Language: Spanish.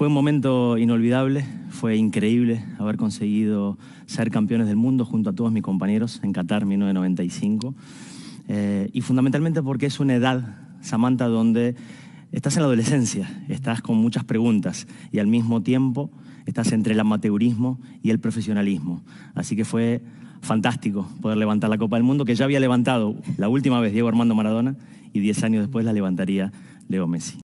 Fue un momento inolvidable, fue increíble haber conseguido ser campeones del mundo junto a todos mis compañeros en Qatar 1995. Eh, y fundamentalmente porque es una edad, Samantha, donde estás en la adolescencia, estás con muchas preguntas y al mismo tiempo estás entre el amateurismo y el profesionalismo. Así que fue fantástico poder levantar la Copa del Mundo, que ya había levantado la última vez Diego Armando Maradona y 10 años después la levantaría Leo Messi.